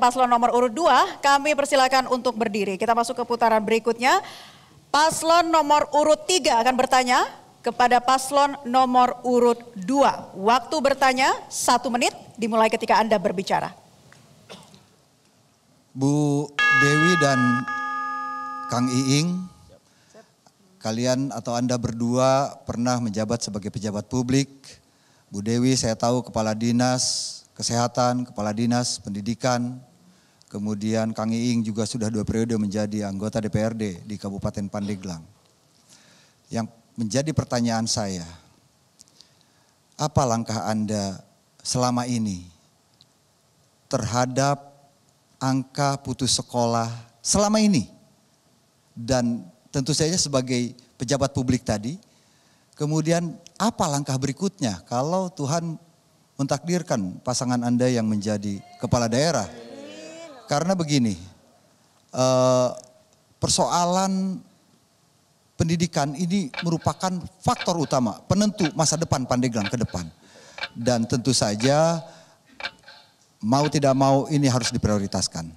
Paslon nomor urut 2, kami persilakan untuk berdiri. Kita masuk ke putaran berikutnya. Paslon nomor urut 3 akan bertanya kepada paslon nomor urut 2. Waktu bertanya satu menit dimulai ketika Anda berbicara. Bu Dewi dan Kang Iing, kalian atau Anda berdua pernah menjabat sebagai pejabat publik. Bu Dewi saya tahu kepala dinas kesehatan, kepala dinas pendidikan, Kemudian Kang Iing juga sudah dua periode menjadi anggota DPRD di Kabupaten Pandeglang. Yang menjadi pertanyaan saya, apa langkah Anda selama ini terhadap angka putus sekolah selama ini? Dan tentu saja sebagai pejabat publik tadi, kemudian apa langkah berikutnya kalau Tuhan mentakdirkan pasangan Anda yang menjadi kepala daerah? Karena begini, eh, persoalan pendidikan ini merupakan faktor utama penentu masa depan Pandeglang ke depan. Dan tentu saja mau tidak mau ini harus diprioritaskan.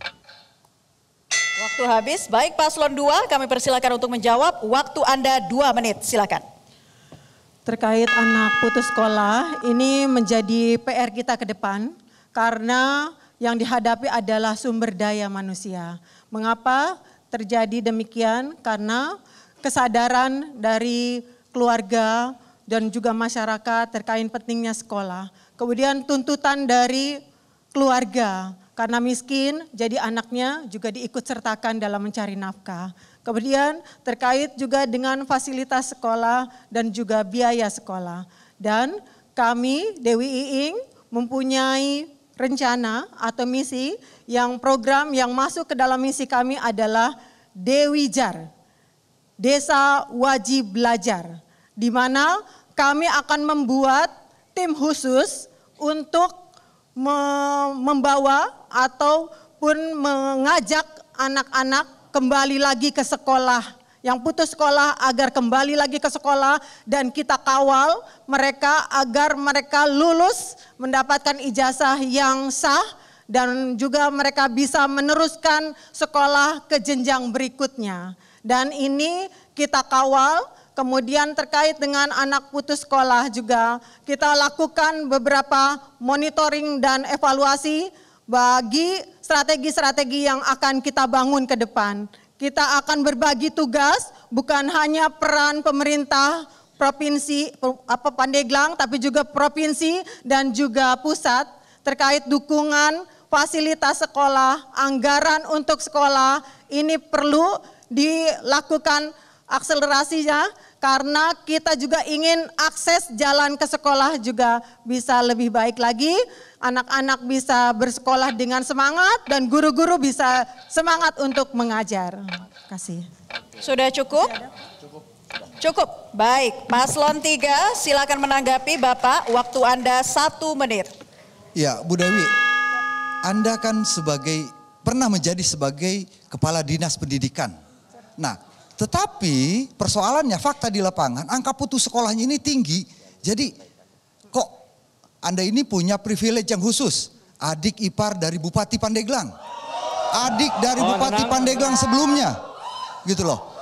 Waktu habis, baik paslon 2 kami persilakan untuk menjawab. Waktu Anda 2 menit, silakan. Terkait anak putus sekolah, ini menjadi PR kita ke depan karena yang dihadapi adalah sumber daya manusia. Mengapa terjadi demikian? Karena kesadaran dari keluarga dan juga masyarakat terkait pentingnya sekolah. Kemudian tuntutan dari keluarga karena miskin jadi anaknya juga diikut sertakan dalam mencari nafkah. Kemudian terkait juga dengan fasilitas sekolah dan juga biaya sekolah. Dan kami Dewi Iing mempunyai rencana atau misi yang program yang masuk ke dalam misi kami adalah Dewijar, Desa Wajib Belajar, di mana kami akan membuat tim khusus untuk membawa ataupun mengajak anak-anak kembali lagi ke sekolah yang putus sekolah agar kembali lagi ke sekolah dan kita kawal mereka agar mereka lulus mendapatkan ijazah yang sah dan juga mereka bisa meneruskan sekolah ke jenjang berikutnya. Dan ini kita kawal Kemudian terkait dengan anak putus sekolah juga kita lakukan beberapa monitoring dan evaluasi bagi strategi-strategi yang akan kita bangun ke depan. Kita akan berbagi tugas bukan hanya peran pemerintah provinsi apa Pandeglang tapi juga provinsi dan juga pusat terkait dukungan fasilitas sekolah, anggaran untuk sekolah ini perlu dilakukan akselerasinya karena kita juga ingin akses jalan ke sekolah juga bisa lebih baik lagi. Anak-anak bisa bersekolah dengan semangat dan guru-guru bisa semangat untuk mengajar. Terima kasih. Sudah cukup? Cukup. Baik, Paslon 3 silakan menanggapi Bapak, waktu Anda satu menit. Ya, Bu Dewi, Anda kan sebagai pernah menjadi sebagai kepala dinas pendidikan. Nah, tetapi persoalannya fakta di lapangan, angka putus sekolahnya ini tinggi. Jadi kok Anda ini punya privilege yang khusus? Adik ipar dari Bupati Pandeglang. Adik dari oh, Bupati Pandeglang sebelumnya. Gitu loh.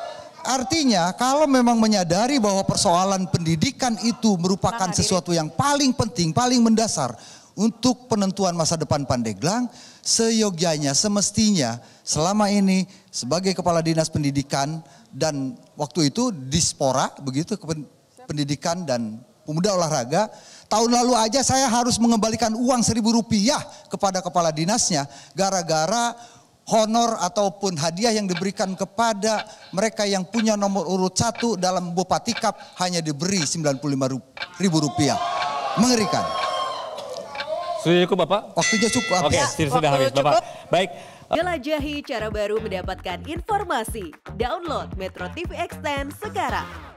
Artinya kalau memang menyadari bahwa persoalan pendidikan itu merupakan sesuatu yang paling penting, paling mendasar, untuk penentuan masa depan Pandeglang seyogianya, semestinya selama ini sebagai kepala dinas pendidikan dan waktu itu dispora begitu pendidikan dan pemuda olahraga tahun lalu aja saya harus mengembalikan uang seribu rupiah kepada kepala dinasnya gara-gara honor ataupun hadiah yang diberikan kepada mereka yang punya nomor urut satu dalam Bupati Cup hanya diberi 95 ribu rupiah. Mengerikan. Sudah cukup Bapak? Waktunya cukup. Oke, okay, ya, sudah habis cukup. Bapak. Baik. Eh, Jelajahi cara baru mendapatkan informasi. Download Metro TV Extend sekarang.